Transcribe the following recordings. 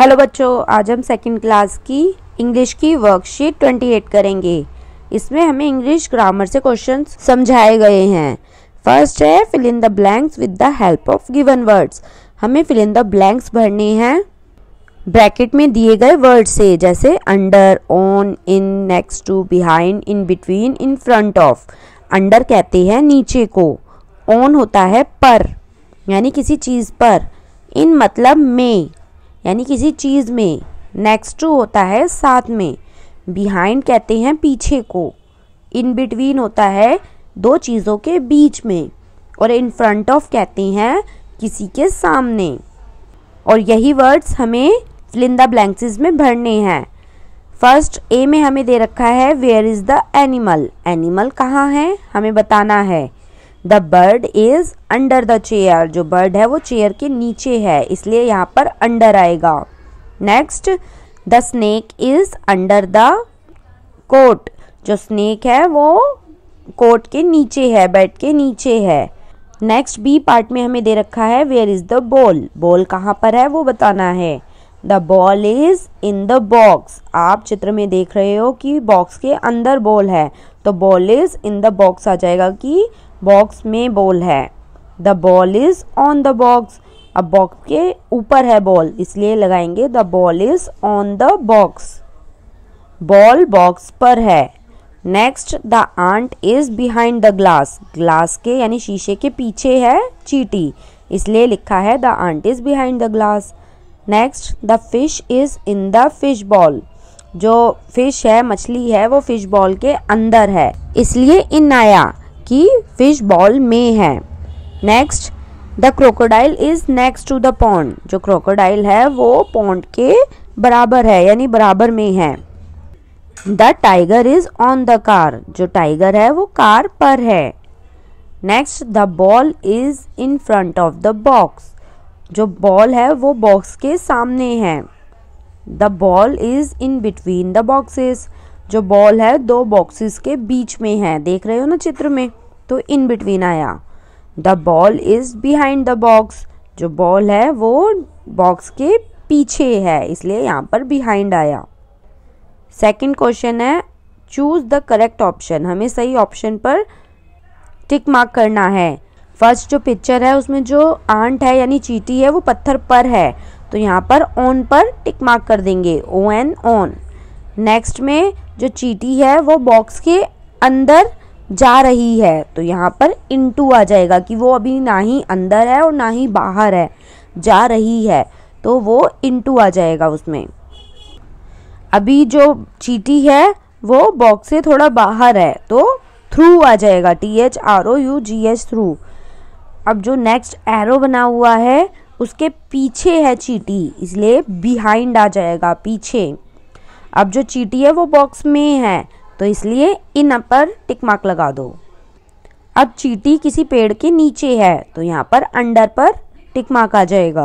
hello बच्चों आज हम सेकंड क्लास की इंग्लिश की वर्कशीट ट्वेंटी एट करेंगे इसमें हमें इंग्लिश ग्रामर से क्वेश्चन समझाए गए हैं फर्स्ट है fill in the blanks with the help of given words हमें फिल इन द ब्लैंक्स भरने हैं ब्रैकेट में दिए गए वर्ड से जैसे under on in next to behind in between in front of under कहते हैं नीचे को ऑन होता है पर यानी किसी चीज़ पर इन मतलब में यानी किसी चीज़ में नेक्स्ट टू होता है साथ में बिहाइंड कहते हैं पीछे को इन बिटवीन होता है दो चीज़ों के बीच में और इन फ्रंट ऑफ कहते हैं किसी के सामने और यही वर्ड्स हमें फिलिंदा ब्लैंक्सिस में भरने हैं फर्स्ट ए में हमें दे रखा है where is the animal animal कहाँ है हमें बताना है the bird is under the chair जो बर्ड है वो चेयर के नीचे है इसलिए यहाँ पर अंडर आएगा next the snake is under the coat जो स्नेक है वो कोट के नीचे है बेड के नीचे है नेक्स्ट बी पार्ट में हमें दे रखा है where is the ball ball कहाँ पर है वो बताना है the ball is in the box आप चित्र में देख रहे हो कि बॉक्स के अंदर बॉल है तो ball is in the box आ जाएगा कि बॉक्स में बॉल है the ball is on the box अब बॉक्स के ऊपर है बॉल इसलिए लगाएंगे the ball is on the box ball box पर है next the ant is behind the glass glass के यानी शीशे के पीछे है चीटी इसलिए लिखा है the ant is behind the glass next the fish is in the fish bowl जो फिश है मछली है वो फिश बॉल के अंदर है इसलिए इन आया कि फिश बॉल में है next the crocodile is next to the pond जो क्रोकोडाइल है वो पॉन्ड के बराबर है यानी बराबर में है the tiger is on the car जो टाइगर है वो कार पर है next the ball is in front of the box जो बॉल है वो बॉक्स के सामने है the ball is in between the boxes जो बॉल है दो बॉक्सेस के बीच में है देख रहे हो ना चित्र में तो इन बिटवीन आया the ball is behind the box जो बॉल है वो बॉक्स के पीछे है इसलिए यहाँ पर बिहाइंड आया सेकेंड क्वेश्चन है चूज़ द करेक्ट ऑप्शन हमें सही ऑप्शन पर टिक मार्क करना है फर्स्ट जो पिक्चर है उसमें जो आंट है यानी चीटी है वो पत्थर पर है तो यहाँ पर ऑन पर टिक मार्क कर देंगे ओ एन ऑन नेक्स्ट में जो चीटी है वो बॉक्स के अंदर जा रही है तो यहाँ पर इनटू आ जाएगा कि वो अभी ना ही अंदर है और ना ही बाहर है जा रही है तो वो इनटू आ जाएगा उसमें अभी जो चीटी है वो बॉक्स से थोड़ा बाहर है तो थ्रू आ जाएगा T H R O U G H through अब जो नेक्स्ट एरो बना हुआ है उसके पीछे है चीटी इसलिए बिहाइंड आ जाएगा पीछे अब जो चीटी है वो बॉक्स में है तो इसलिए इन पर टिक मार्क लगा दो अब चीटी किसी पेड़ के नीचे है तो यहाँ पर अंडर पर टिक मार्क आ जाएगा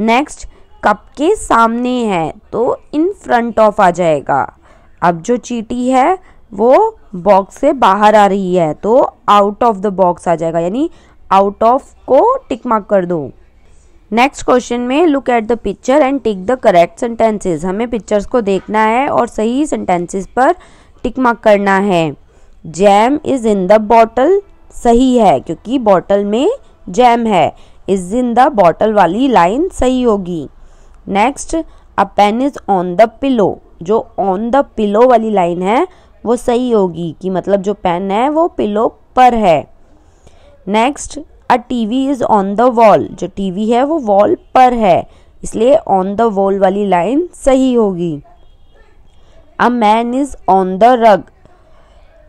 नेक्स्ट कप के सामने है तो इन फ्रंट ऑफ आ जाएगा अब जो चीटी है वो बॉक्स से बाहर आ रही है तो आउट ऑफ द बॉक्स आ जाएगा यानी आउट ऑफ को टिक मार्क कर दो नेक्स्ट क्वेश्चन में look at the picture and tick the correct sentences हमें पिक्चर्स को देखना है और सही सेंटेंसेस पर टिक मार्क करना है jam is in the bottle सही है क्योंकि बॉटल में जैम है इज इन द बॉटल वाली लाइन सही होगी next a pen is on the pillow जो ऑन द पिलो वाली लाइन है वो सही होगी कि मतलब जो पेन है वो पिलो पर है next a TV is on the wall जो टीवी है वो वॉल पर है इसलिए ऑन द वॉल वाली लाइन सही होगी a man is on the rug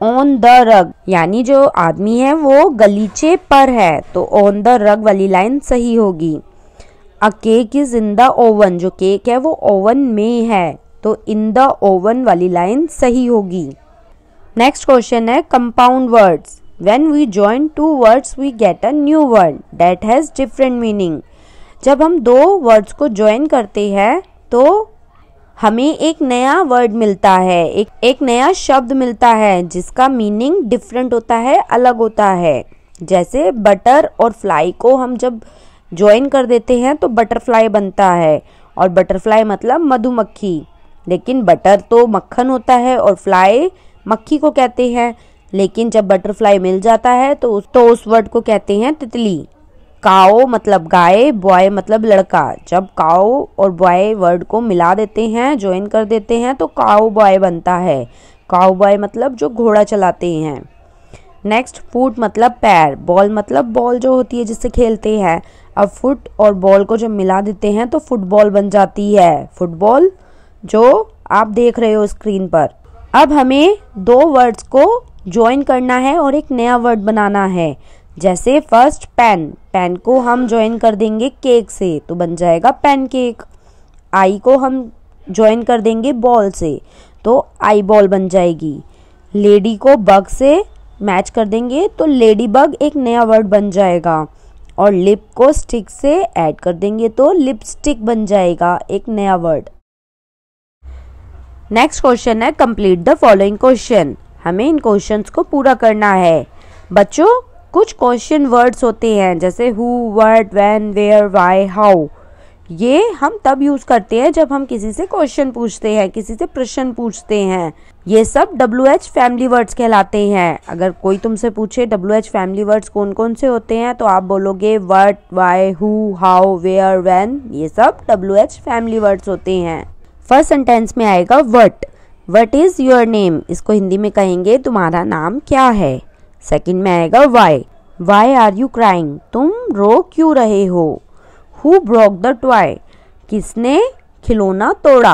on the rug यानी जो आदमी है वो गलीचे पर है तो ऑन द रग वाली लाइन सही होगी a cake is in the oven जो केक है वो ओवन में है तो इन द ओवन वाली लाइन सही होगी नेक्स्ट क्वेश्चन है compound words when we join two words we get a new word that has different meaning जब हम दो वर्ड्स को ज्वाइन करते हैं तो हमें एक नया वर्ड मिलता है एक एक नया शब्द मिलता है जिसका मीनिंग डिफरेंट होता है अलग होता है जैसे बटर और फ्लाई को हम जब ज्वाइन कर देते हैं तो बटरफ्लाई बनता है और बटरफ्लाई मतलब मधुमक्खी लेकिन बटर तो मक्खन होता है और फ्लाई मक्खी को कहते हैं लेकिन जब बटरफ्लाई मिल जाता है तो उस तो उस वर्ड को कहते हैं तितली काओ मतलब गाय बॉय मतलब लड़का जब काओ और बॉय वर्ड को मिला देते हैं ज्वाइन कर देते हैं तो काओ बॉय बनता है काओ बॉय मतलब जो घोड़ा चलाते हैं नेक्स्ट फुट मतलब पैर बॉल मतलब बॉल जो होती है जिससे खेलते हैं अब फुट और बॉल को जब मिला देते हैं तो फुटबॉल बन जाती है फुटबॉल जो आप देख रहे हो स्क्रीन पर अब हमें दो वर्ड्स को ज्वाइन करना है और एक नया वर्ड बनाना है जैसे फर्स्ट पैन पैन को हम ज्वाइन कर देंगे केक से तो बन जाएगा पैन केक आई को हम ज्वाइन कर देंगे बॉल से तो आई बॉल बन जाएगी लेडी को बग से मैच कर देंगे तो लेडी बग एक नया वर्ड बन जाएगा और लिप को स्टिक से ऐड कर देंगे तो लिपस्टिक बन जाएगा एक नया वर्ड नेक्स्ट क्वेश्चन है कंप्लीट द फॉलोइंग क्वेश्चन हमें इन क्वेश्चंस को पूरा करना है बच्चों कुछ क्वेश्चन वर्ड्स होते हैं जैसे who word when where why how ये हम तब यूज़ करते हैं जब हम किसी से क्वेश्चन पूछते हैं किसी से प्रश्न पूछते हैं ये सब डब्ल्यू एच फैमिली वर्ड्स कहलाते हैं अगर कोई तुमसे पूछे डब्ल्यू एच फैमिली वर्ड्स कौन कौन से होते हैं तो आप बोलोगे word why who how where when ये सब डब्ल्यू एच फैमिली वर्ड्स होते हैं फर्स्ट सेंटेंस में आएगा what what is your name इसको हिंदी में कहेंगे तुम्हारा नाम क्या है सेकेंड में आएगा why why are you crying तुम रो क्यों रहे हो हु ब्रॉक द टॉय किसने खिलौना तोड़ा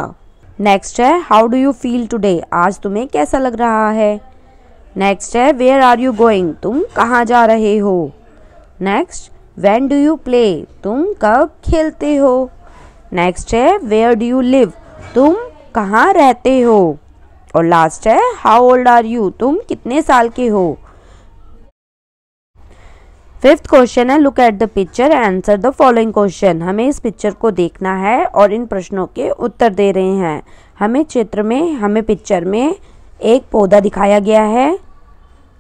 नेक्स्ट है how do you feel today आज तुम्हें कैसा लग रहा है नेक्स्ट है वेयर आर यू गोइंग तुम कहाँ जा रहे हो next when do you play तुम कब खेलते हो नेक्स्ट है वेयर डू यू लिव तुम कहाँ रहते हो और लास्ट है हाउ ओल्ड आर यू तुम कितने साल के हो फिफ्थ क्वेश्चन है look at the picture answer the following question हमें इस पिक्चर को देखना है और इन प्रश्नों के उत्तर दे रहे हैं हमें चित्र में हमें पिक्चर में एक पौधा दिखाया गया है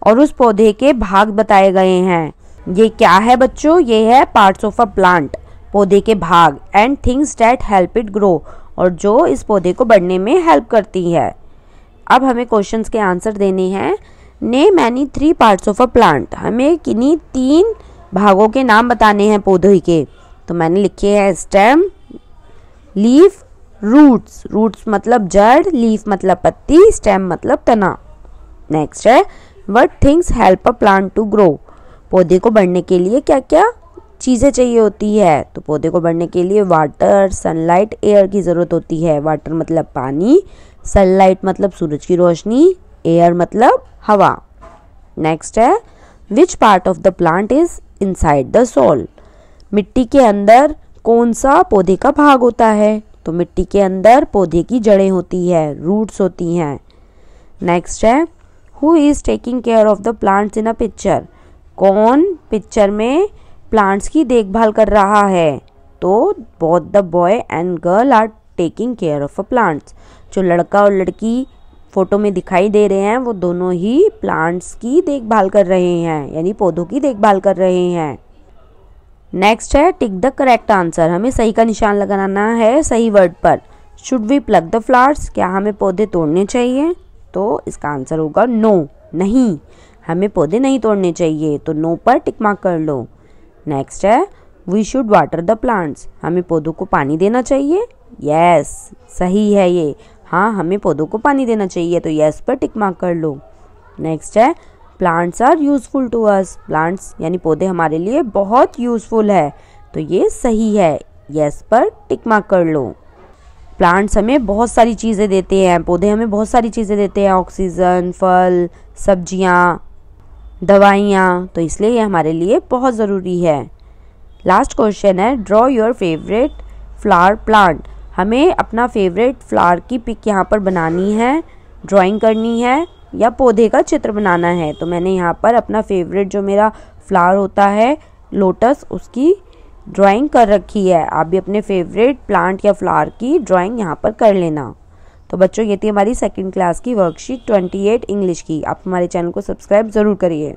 और उस पौधे के भाग बताए गए हैं ये क्या है बच्चों ये है पार्ट्स ऑफ अ प्लांट पौधे के भाग and things that help it grow और जो इस पौधे को बढ़ने में हेल्प करती है अब हमें क्वेश्चंस के आंसर देने हैं name any three parts of a plant हमें किन्हीं तीन भागों के नाम बताने हैं पौधे के तो मैंने लिखे हैं स्टेम लीफ रूट्स रूट्स मतलब जड़ लीफ मतलब पत्ती स्टेम मतलब तना नेक्स्ट है what things help a plant to grow पौधे को बढ़ने के लिए क्या क्या चीज़ें चाहिए होती है तो पौधे को बढ़ने के लिए वाटर सनलाइट एयर की ज़रूरत होती है वाटर मतलब पानी सनलाइट मतलब सूरज की रोशनी एयर मतलब हवा नेक्स्ट है which part of the plant is inside the soil मिट्टी के अंदर कौन सा पौधे का भाग होता है तो मिट्टी के अंदर पौधे की जड़ें होती है रूट्स होती हैं नेक्स्ट है who is taking care of the plants in a picture कौन पिक्चर में प्लांट्स की देखभाल कर रहा है तो both the boy and girl are taking care of a plants जो लड़का और लड़की फोटो में दिखाई दे रहे हैं वो दोनों ही प्लांट्स की देखभाल कर रहे हैं यानी पौधों की देखभाल कर रहे हैं नेक्स्ट है टिक द करेक्ट आंसर हमें सही का निशान लगाना है सही वर्ड पर should we pluck the flowers क्या हमें पौधे तोड़ने चाहिए तो इसका आंसर होगा नो नहीं हमें पौधे नहीं तोड़ने चाहिए तो नो पर टिक मार्क कर लो नेक्स्ट है we should water the plants हमें पौधों को पानी देना चाहिए यस yes, सही है ये हाँ हमें पौधों को पानी देना चाहिए तो यस पर टिक मार्क कर लो नेक्स्ट है plants are useful to us plants यानी पौधे हमारे लिए बहुत यूज़फुल है तो ये सही है यस पर टिक मार्क कर लो प्लांट्स हमें बहुत सारी चीज़ें देते हैं पौधे हमें बहुत सारी चीज़ें देते हैं ऑक्सीजन फल सब्जियाँ दवाइयाँ तो इसलिए ये हमारे लिए बहुत ज़रूरी है लास्ट क्वेश्चन है draw your favourite flower plant हमें अपना फेवरेट फ्लावर की पिक यहाँ पर बनानी है ड्राइंग करनी है या पौधे का चित्र बनाना है तो मैंने यहाँ पर अपना फेवरेट जो मेरा फ्लावर होता है लोटस उसकी ड्राइंग कर रखी है आप भी अपने फेवरेट प्लांट या फ्लावर की ड्राइंग यहाँ पर कर लेना तो बच्चों ये थी हमारी सेकंड क्लास की वर्कशीट 28 इंग्लिश की आप हमारे चैनल को सब्सक्राइब ज़रूर करिए